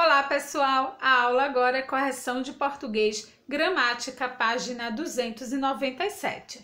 Olá, pessoal! A aula agora é correção de português, gramática, página 297.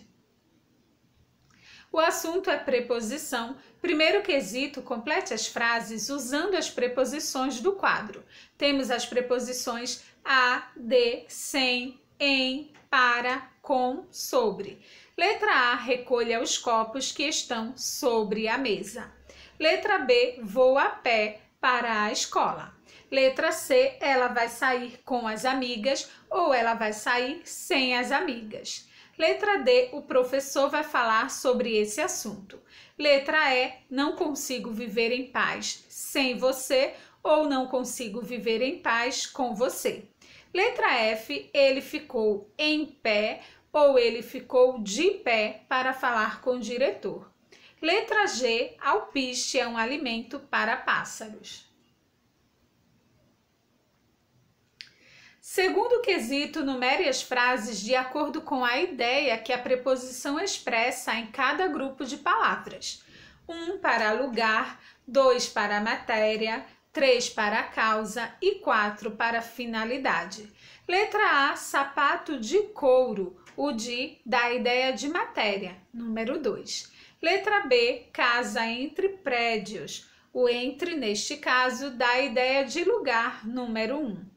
O assunto é preposição. Primeiro quesito, complete as frases usando as preposições do quadro. Temos as preposições a, de, sem, em, para, com, sobre. Letra A, recolha os copos que estão sobre a mesa. Letra B, vou a pé para a escola. Letra C, ela vai sair com as amigas ou ela vai sair sem as amigas. Letra D, o professor vai falar sobre esse assunto. Letra E, não consigo viver em paz sem você ou não consigo viver em paz com você. Letra F, ele ficou em pé ou ele ficou de pé para falar com o diretor. Letra G, alpiste é um alimento para pássaros. Segundo quesito, numere as frases de acordo com a ideia que a preposição expressa em cada grupo de palavras. 1 um para lugar, 2 para matéria, 3 para causa e 4 para finalidade. Letra A, sapato de couro. O de dá ideia de matéria, número 2. Letra B, casa entre prédios. O entre, neste caso, dá ideia de lugar, número 1. Um.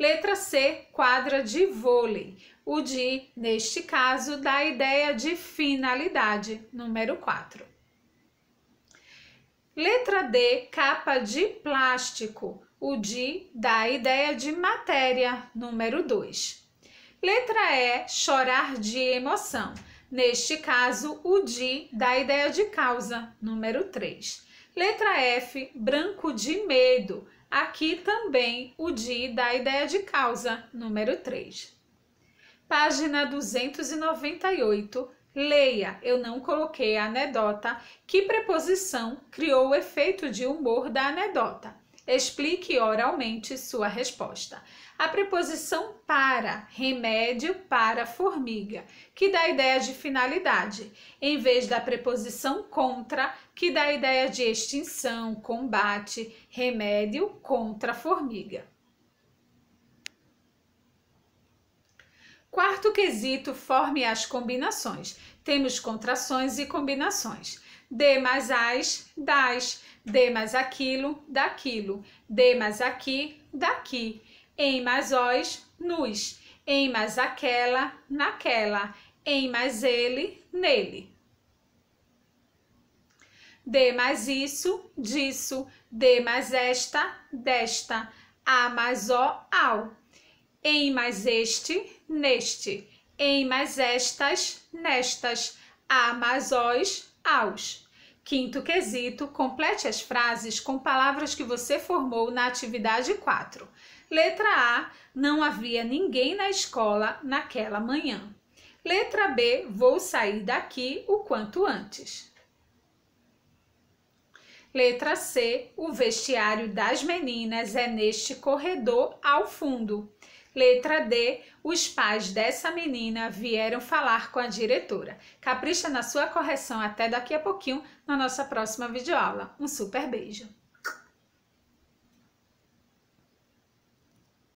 Letra C, quadra de vôlei. O de, neste caso, dá a ideia de finalidade, número 4. Letra D, capa de plástico. O de dá a ideia de matéria, número 2. Letra E, chorar de emoção. Neste caso, o de dá a ideia de causa, número 3. Letra F, branco de medo. Aqui também o DI da ideia de causa, número 3. Página 298. Leia, eu não coloquei a anedota. Que preposição criou o efeito de humor da anedota? Explique oralmente sua resposta. A preposição para, remédio para formiga, que dá a ideia de finalidade, em vez da preposição contra, que dá a ideia de extinção, combate, remédio contra formiga. Quarto quesito: forme as combinações. Temos contrações e combinações dê mais as, das, dê mais aquilo, daquilo, dê mais aqui, daqui, em mais os, nos, em mais aquela, naquela, em mais ele, nele. Dê mais isso, disso, dê mais esta, desta, a mais o, ao, em mais este, neste, em mais estas, nestas, a mais os, aos. Quinto quesito: complete as frases com palavras que você formou na atividade 4. Letra A: Não havia ninguém na escola naquela manhã. Letra B: Vou sair daqui o quanto antes. Letra C: O vestiário das meninas é neste corredor ao fundo. Letra D, os pais dessa menina vieram falar com a diretora. Capricha na sua correção até daqui a pouquinho na nossa próxima videoaula. Um super beijo!